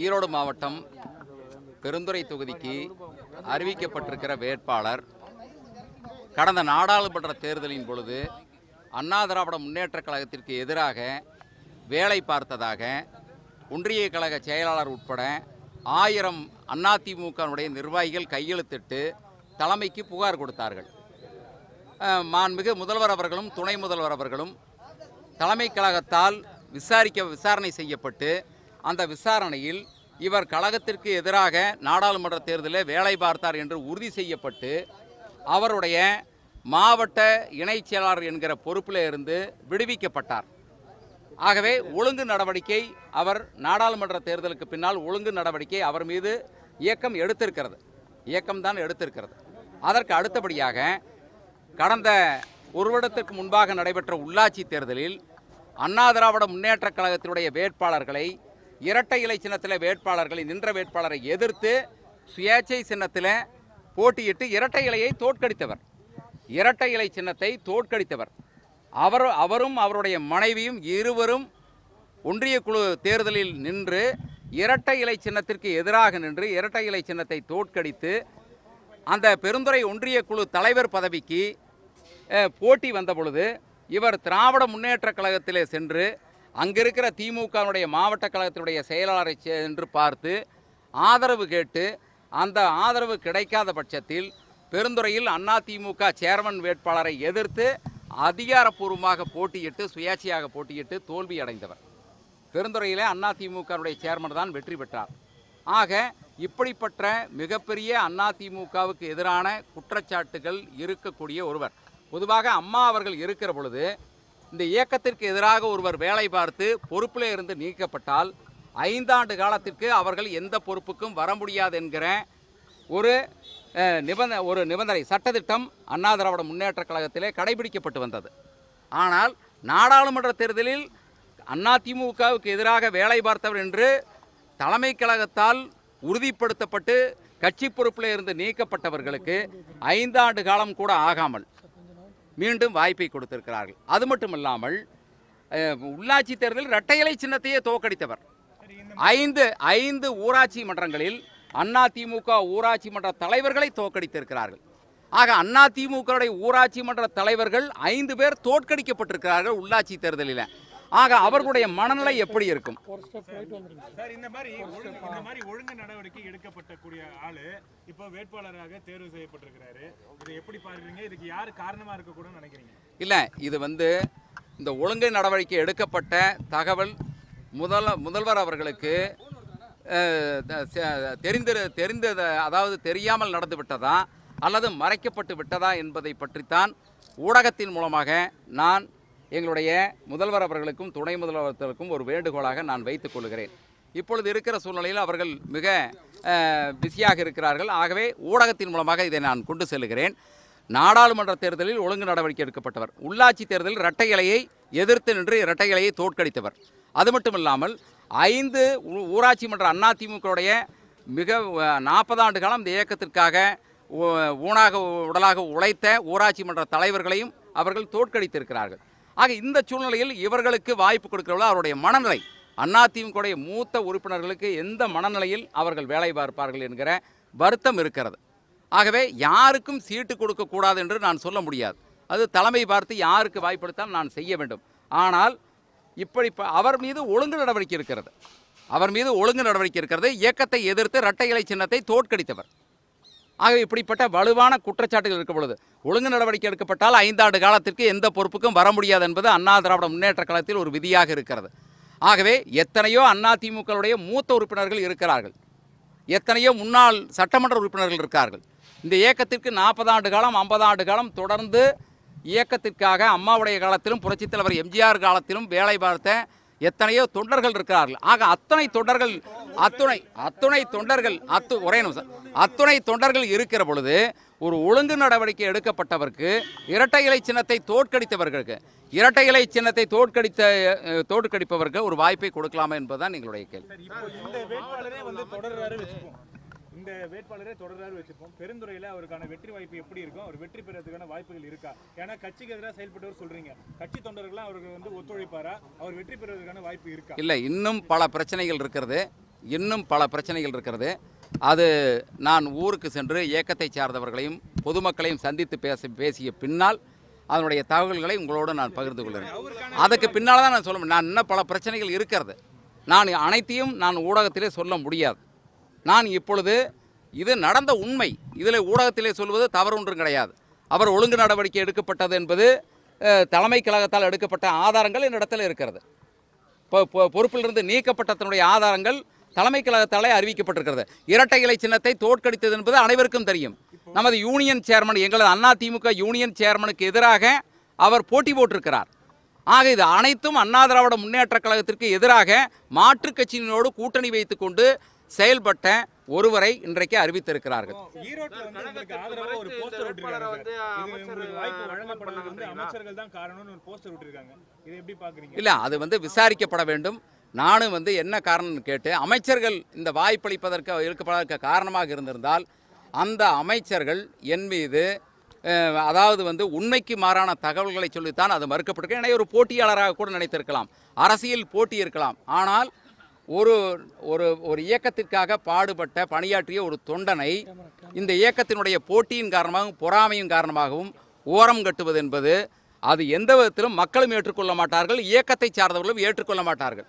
ஈரோடு மாவட்டம் பெருந்துறை தொகுதிக்கு அறிவிக்கப்பட்டிருக்கிற வேட்பாளர் கடந்த நாடாளுமன்ற தேர்தலின் பொழுது அண்ணா திராவிட முன்னேற்ற கழகத்திற்கு எதிராக வேலை பார்த்ததாக ஒன்றிய கழக செயலாளர் உட்பட ஆயிரம் அதிமுகனுடைய நிர்வாகிகள் கையெழுத்திட்டு தலைமைக்கு புகார் கொடுத்தார்கள் மாண்புமிகு முதல்வர் அவர்களும் துணை முதல்வர் அவர்களும் தலைமை கழகத்தால் விசாரிக்க விசாரணை செய்யப்பட்டு அந்த விசாரணையில் இவர் கழகத்திற்கு எதிராக நாடாளுமன்ற தேர்தலில் வேலை பார்த்தார் என்று உறுதி செய்யப்பட்டு அவருடைய மாவட்ட இணைச் செயலாளர் என்கிற பொறுப்பில் இருந்து விடுவிக்கப்பட்டார் ஆகவே ஒழுங்கு நடவடிக்கை அவர் நாடாளுமன்ற தேர்தலுக்கு பின்னால் ஒழுங்கு நடவடிக்கை அவர் மீது இயக்கம் எடுத்திருக்கிறது இயக்கம்தான் எடுத்திருக்கிறது அதற்கு அடுத்தபடியாக கடந்த ஒரு வருடத்திற்கு முன்பாக நடைபெற்ற உள்ளாட்சி தேர்தலில் அண்ணா திராவிட முன்னேற்றக் கழகத்தினுடைய வேட்பாளர்களை இரட்டை இலை சின்னத்தில் வேட்பாளர்களை நின்ற வேட்பாளரை எதிர்த்து சுயேட்சை சின்னத்தில் போட்டியிட்டு இரட்டை இலையை தோற்கடித்தவர் இரட்டை இலை சின்னத்தை தோற்கடித்தவர் அவர் அவரும் அவருடைய மனைவியும் இருவரும் ஒன்றிய குழு தேர்தலில் நின்று இரட்டை இலை சின்னத்திற்கு எதிராக நின்று இரட்டை இலை சின்னத்தை தோற்கடித்து அந்த பெருந்துறை ஒன்றிய குழு தலைவர் பதவிக்கு போட்டி வந்த பொழுது இவர் திராவிட முன்னேற்ற கழகத்திலே சென்று அங்கே இருக்கிற திமுகவினுடைய மாவட்ட கழகத்தினுடைய செயலாளரை சென்று பார்த்து ஆதரவு கேட்டு அந்த ஆதரவு கிடைக்காத பட்சத்தில் பெருந்துறையில் அண்ணா திமுக சேர்மன் வேட்பாளரை எதிர்த்து அதிகாரப்பூர்வமாக போட்டியிட்டு சுயாட்சியாக போட்டியிட்டு தோல்வி அடைந்தவர் அண்ணா அதிமுகவுடைய சேர்மன் தான் வெற்றி பெற்றார் ஆக இப்படிப்பட்ட மிகப்பெரிய அண்ணா திமுகவுக்கு எதிரான குற்றச்சாட்டுகள் இருக்கக்கூடிய ஒருவர் பொதுவாக அம்மா அவர்கள் இருக்கிற பொழுது இந்த இயக்கத்திற்கு எதிராக ஒருவர் வேலை பார்த்து பொறுப்பில் இருந்து நீக்கப்பட்டால் ஐந்தாண்டு காலத்திற்கு அவர்கள் எந்த பொறுப்புக்கும் வர முடியாது என்கிற ஒரு நிபந்த ஒரு நிபந்தனை சட்டத்திட்டம் அண்ணா திராவிட முன்னேற்ற கழகத்திலே கடைபிடிக்கப்பட்டு வந்தது ஆனால் நாடாளுமன்ற தேர்தலில் அதிமுகவுக்கு எதிராக வேலை பார்த்தவர் என்று தலைமை கழகத்தால் உறுதிப்படுத்தப்பட்டு கட்சி பொறுப்பில் இருந்து நீக்கப்பட்டவர்களுக்கு ஐந்தாண்டு காலம் கூட ஆகாமல் மீண்டும் வாய்ப்பை கொடுத்திருக்கிறார்கள் அது மட்டும் இல்லாமல் உள்ளாட்சி தேர்தலில் இரட்டையலை சின்னத்தையே தோக்கடித்தவர் ஐந்து ஐந்து ஊராட்சி மன்றங்களில் அண்ணா திமுக ஊராட்சி மன்ற தலைவர்களை தோற்கடித்திருக்கிறார்கள் ஆக அண்ணா திமுகவுடைய ஊராட்சி மன்ற தலைவர்கள் ஐந்து பேர் தோற்கடிக்கப்பட்டிருக்கிறார்கள் உள்ளாட்சி தேர்தலில் ஆக அவர்களுடைய மனநிலை எப்படி இருக்கும் சார் இந்த மாதிரி மாதிரி ஒழுங்கு நடவடிக்கை எடுக்கப்பட்டக்கூடிய ஆளு இப்போ வேட்பாளராக தேர்வு செய்யப்பட்டிருக்கிறாரு இதை எப்படி பார்க்குறீங்க இதுக்கு காரணமா காரணமாக இருக்கக்கூடாதுன்னு நினைக்கிறீங்க இல்லை இது வந்து இந்த ஒழுங்கு நடவடிக்கை எடுக்கப்பட்ட தகவல் முதல முதல்வர் அவர்களுக்கு தெரிந்த தெரிந்த அதாவது தெரியாமல் நடந்து விட்டதா அல்லது மறைக்கப்பட்டு விட்டதா என்பதை பற்றித்தான் ஊடகத்தின் மூலமாக நான் எங்களுடைய முதல்வர் அவர்களுக்கும் துணை முதல்வர்களுக்கும் ஒரு வேண்டுகோளாக நான் வைத்துக் கொள்கிறேன் இப்பொழுது இருக்கிற சூழ்நிலையில் அவர்கள் மிக பிஸியாக இருக்கிறார்கள் ஆகவே ஊடகத்தின் மூலமாக இதை நான் கொண்டு செல்கிறேன் நாடாளுமன்ற தேர்தலில் ஒழுங்கு நடவடிக்கை எடுக்கப்பட்டவர் உள்ளாட்சி தேர்தலில் இரட்டை இலையை எதிர்த்து நின்று இரட்டை இலையை தோற்கடித்தவர் அது மட்டுமில்லாமல் ஐந்து ஊராட்சி மன்ற அதிமுகவுடைய மிக நாற்பது ஆண்டு காலம் இந்த இயக்கத்திற்காக ஊனாக உடலாக உழைத்த ஊராட்சி மன்ற தலைவர்களையும் அவர்கள் தோற்கடித்திருக்கிறார்கள் ஆக இந்த சூழ்நிலையில் இவர்களுக்கு வாய்ப்பு கொடுக்கிறவர்கள் அவருடைய மனநிலை அதிமுகவுடைய மூத்த உறுப்பினர்களுக்கு எந்த மனநிலையில் அவர்கள் வேலை பார்ப்பார்கள் என்கிற வருத்தம் இருக்கிறது ஆகவே யாருக்கும் சீட்டு கொடுக்கக்கூடாது என்று நான் சொல்ல முடியாது அது தலைமை பார்த்து யாருக்கு வாய்ப்படுத்தால் நான் செய்ய வேண்டும் ஆனால் இப்படி அவர் மீது ஒழுங்கு நடவடிக்கை இருக்கிறது அவர் மீது ஒழுங்கு நடவடிக்கை இருக்கிறது இயக்கத்தை எதிர்த்து இரட்டை இலை சின்னத்தை தோற்கடித்தவர் ஆகவே இப்படிப்பட்ட வலுவான குற்றச்சாட்டுகள் இருக்க பொழுது ஒழுங்கு நடவடிக்கை எடுக்கப்பட்டால் ஐந்தாண்டு காலத்திற்கு எந்த பொறுப்புக்கும் வர முடியாது என்பது அண்ணா திராவிட முன்னேற்ற கழகத்தில் ஒரு விதியாக இருக்கிறது ஆகவே எத்தனையோ அண்ணா திமுகவுடைய மூத்த உறுப்பினர்கள் இருக்கிறார்கள் எத்தனையோ முன்னாள் சட்டமன்ற உறுப்பினர்கள் இருக்கார்கள் இந்த இயக்கத்திற்கு நாற்பது ஆண்டு காலம் ஐம்பது ஆண்டு காலம் தொடர்ந்து இயக்கத்திற்காக அம்மாவுடைய காலத்திலும் புரட்சித்தலைவர் எம்ஜிஆர் காலத்திலும் வேலை பார்த்த எத்தனையோ தொண்டர்கள் இருக்கிறார்கள் ஆக அத்தனை தொண்டர்கள் அத்துணை அத்துணை தொண்டர்கள் அத்து ஒரே நிமிஷம் அத்துணை தொண்டர்கள் இருக்கிற பொழுது ஒரு ஒழுங்கு நடவடிக்கை எடுக்கப்பட்டவருக்கு இரட்டை இலை சின்னத்தை தோற்கடித்தவர்களுக்கு இரட்டை இலை சின்னத்தை தோற்கடித்த தோற்கடிப்பவருக்கு ஒரு வாய்ப்பை கொடுக்கலாமா என்பதுதான் எங்களுடைய கேள்வி இந்த வேட்பாளரே தொடர்றாரு வச்சுப்போம் பெருந்துறையில் அவருக்கான வெற்றி வாய்ப்பு எப்படி இருக்கும் அவர் வெற்றி பெறதுக்கான வாய்ப்புகள் இருக்கா ஏன்னா கட்சிக்கு எதிராக செயல்பட்டவர் சொல்றீங்க கட்சி தொண்டர்கள் அவருக்கு வந்து ஒத்துழைப்பாரா அவர் வெற்றி பெறுவதற்கான வாய்ப்பு இருக்கா இல்லை இன்னும் பல பிரச்சனைகள் இருக்கிறது இன்னும் பல பிரச்சனைகள் இருக்கிறது அது நான் ஊருக்கு சென்று இயக்கத்தை சார்ந்தவர்களையும் பொதுமக்களையும் சந்தித்து பேச பேசிய பின்னால் அதனுடைய தகவல்களை உங்களோடு நான் பகிர்ந்து கொள்கிறேன் அதுக்கு பின்னால் தான் நான் சொல்ல முடியும் நான் இன்னும் பல பிரச்சனைகள் இருக்கிறது நான் அனைத்தையும் நான் ஊடகத்திலே சொல்ல முடியாது நான் இப்பொழுது இது நடந்த உண்மை இதில் ஊடகத்திலே சொல்வது தவறு ஒன்றும் கிடையாது அவர் ஒழுங்கு நடவடிக்கை எடுக்கப்பட்டது என்பது தலைமை கழகத்தால் எடுக்கப்பட்ட ஆதாரங்கள் என்னிடத்தில் இருக்கிறது இப்போ பொறுப்பிலிருந்து இருந்து தன்னுடைய ஆதாரங்கள் தலைமை கழகத்தாலே அறிவிக்கப்பட்டிருக்கிறது இரட்டை இலை சின்னத்தை தோற்கடித்தது என்பது அனைவருக்கும் தெரியும் நமது யூனியன் சேர்மன் எங்களது அண்ணா திமுக யூனியன் சேர்மனுக்கு எதிராக அவர் போட்டி போட்டிருக்கிறார் ஆக இது அனைத்தும் அண்ணா திராவிட முன்னேற்ற கழகத்திற்கு எதிராக மாற்றுக் கட்சியினோடு கூட்டணி வைத்துக்கொண்டு செயல்பட்ட ஒருவரை இன்றைக்கு அறிவித்திருக்கிறார்கள் இல்ல அது வந்து விசாரிக்கப்பட வேண்டும் நானும் வந்து என்ன காரணம்னு கேட்டு அமைச்சர்கள் இந்த வாய்ப்பளிப்பதற்கு இருக்கப்பதற்கு காரணமாக இருந்திருந்தால் அந்த அமைச்சர்கள் என் மீது அதாவது வந்து உண்மைக்கு மாறான தகவல்களை சொல்லித்தான் அது மறுக்கப்பட்டிருக்கு என ஒரு போட்டியாளராக கூட நினைத்திருக்கலாம் அரசியல் போட்டி இருக்கலாம் ஆனால் ஒரு ஒரு ஒரு இயக்கத்திற்காக பாடுபட்ட பணியாற்றிய ஒரு தொண்டனை இந்த இயக்கத்தினுடைய போட்டியின் காரணமாகவும் பொறாமையின் காரணமாகவும் ஓரம் கட்டுவது என்பது அது எந்த விதத்திலும் மக்களும் ஏற்றுக்கொள்ள மாட்டார்கள் இயக்கத்தை சார்ந்தவர்களும் ஏற்றுக்கொள்ள மாட்டார்கள்